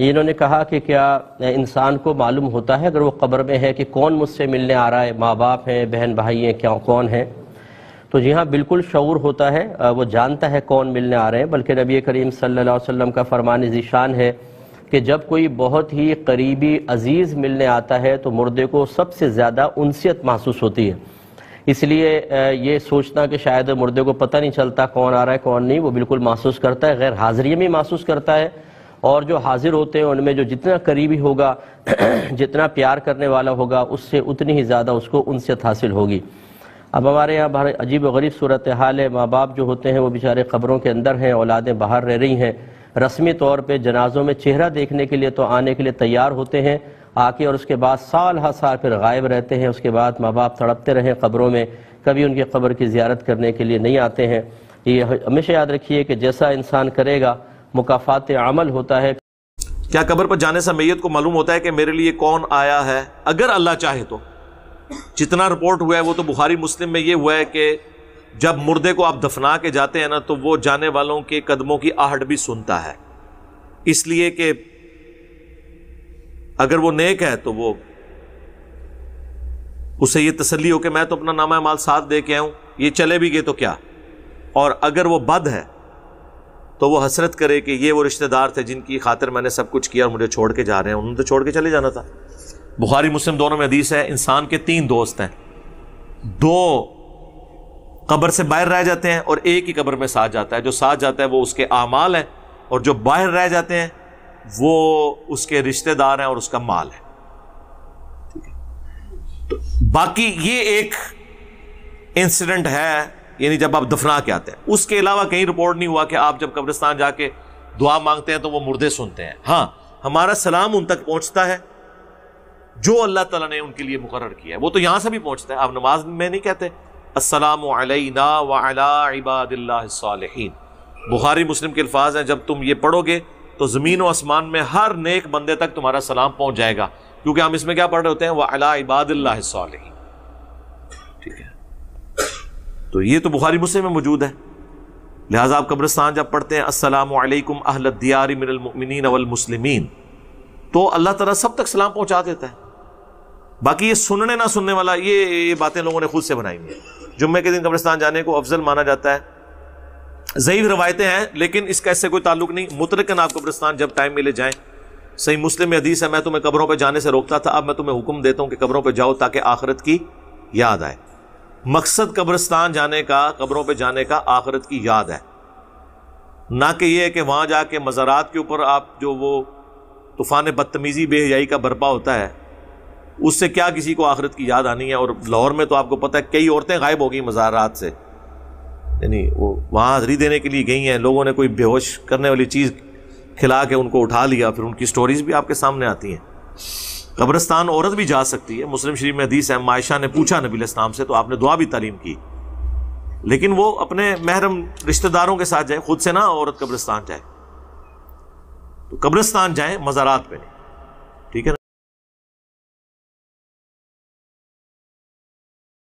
इन्होंने कहा कि क्या इंसान को मालूम होता है अगर वो कब्र में है कि कौन मुझसे मिलने आ रहा है माँ बाप हैं बहन भाई हैं क्या कौन है तो जी हाँ बिल्कुल शौर होता है वो जानता है कौन मिलने आ रहे हैं बल्कि नबी करीम सल्लल्लाहु अलैहि वसल्लम का फरमान ज़ीशान है कि जब कोई बहुत ही करीबी अज़ीज़ मिलने आता है तो मुर्दे को सबसे ज़्यादा उनसीत महसूस होती है इसलिए ये सोचना कि शायद मुर्दे को पता नहीं चलता कौन आ रहा है कौन नहीं वो बिल्कुल महसूस करता है गैर हाज़री में महसूस करता है और जो हाजिर होते हैं उनमें जो जितना करीबी होगा जितना प्यार करने वाला होगा उससे उतनी ही ज़्यादा उसको उनसे हासिल होगी अब हमारे यहाँ भारत अजीब गरीब सूरत हाल है माँ बाप जो होते हैं वो बेचारे ख़बरों के अंदर हैं औलादें बाहर रह रही हैं रस्मी तौर पर जनाजों में चेहरा देखने के लिए तो आने के लिए तैयार होते हैं आके और उसके बाद साल हर साल फिर गायब रहते हैं उसके बाद माँ बाप तड़पते रहें ख़बरों में कभी उनकी ख़बर की ज्यारत करने के लिए नहीं आते हैं ये हमेशा याद रखिए कि जैसा इंसान करेगा मुकाफात अमल होता है क्या कब्र पर जाने से मैयत को मालूम होता है कि मेरे लिए कौन आया है अगर अल्लाह चाहे तो जितना रिपोर्ट हुआ है वो तो बुखारी मुस्लिम में ये हुआ है कि जब मुर्दे को आप दफना के जाते हैं ना तो वो जाने वालों के कदमों की आहट भी सुनता है इसलिए कि अगर वो नेक है तो वो उसे ये तसली हो कि मैं तो अपना नामा माल साथ दे के आऊं ये चले भी गए तो क्या और अगर वो बद है तो वो हसरत करे कि ये वो रिश्तेदार थे जिनकी खातिर मैंने सब कुछ किया और मुझे छोड़ के जा रहे हैं उन्होंने तो छोड़ के चले जाना था बुखारी मुस्लिम दोनों में हदीस है इंसान के तीन दोस्त हैं दो कब्र से बाहर रह जाते हैं और एक ही कब्र में साथ जाता है जो साथ जाता है वो उसके आमाल हैं और जो बाहर रह जाते हैं वो उसके रिश्तेदार हैं और उसका माल है ठीक है तो बाकी ये एक इंसिडेंट है यानी जब आप दफना के आते हैं उसके अलावा कहीं रिपोर्ट नहीं हुआ कि आप जब कब्रिस्तान जाके दुआ मांगते हैं तो वो मुर्दे सुनते हैं हाँ हमारा सलाम उन तक पहुँचता है जो अल्लाह ताला ने उनके लिए मुकर किया है वो तो यहाँ से भी पहुँचता है आप नमाज में नहीं कहते असलम बुखारी मुस्लिम के अल्फाज हैं जब तुम ये पढ़ोगे तो ज़मीन और आसमान में हर नेक बंदे तक तुम्हारा सलाम पहुँच जाएगा क्योंकि हम इसमें क्या पढ़ रहे होते हैं वह अला इबादिल्लान तो ये तो बुखारी मुस्लिम में मौजूद है लिहाजा आप कब्रस्तान जब पढ़ते हैं असलकम अहलदियारी तो अल्लाह तला सब तक सलाम पहुंचा देता है बाकी ये सुनने ना सुनने वाला ये ये बातें लोगों ने खुद से बनाई हैं जुम्मे के दिन कब्रिस्तान जाने को अफजल माना जाता है ज़यीफ़ रवायतें हैं लेकिन इसका इससे कोई ताल्लुक नहीं मुतरकन आप कब्रिस्तान जब टाइम मिले जाएँ सही मुस्लिम हदीस है मैं तुम्हें कब्रों पर जाने से रोकता था अब मैं तुम्हें हुक्म देता हूँ कि कब्रों पर जाओ ताकि आखरत की याद आए मकसद कब्रस्तान जाने का कब्रों पे जाने का आखरत की याद है ना कि यह है कि वहाँ जाके मज़ारात के ऊपर आप जो वो तूफ़ान बदतमीज़ी बेहयाई का बर्पा होता है उससे क्या किसी को आखरत की याद आनी है और लाहौर में तो आपको पता है कई औरतें गायब हो गई मज़ारात से यानी वो वहाँ हाज़री देने के लिए गई हैं लोगों ने कोई बेहोश करने वाली चीज़ खिला के उनको उठा लिया फिर उनकी स्टोरीज़ भी आपके सामने आती हैं कब्रस्तान औरत भी जा सकती है मुस्लिम शरीफ में हदीस है मायशा ने पूछा नबी इस्लाम से तो आपने दुआ भी तालीम की लेकिन वो अपने महरम रिश्तेदारों के साथ जाए खुद से ना औरत कब्रिस्तान जाए तो कब्रस्तान जाए मज़ारात पर नहीं ठीक है ना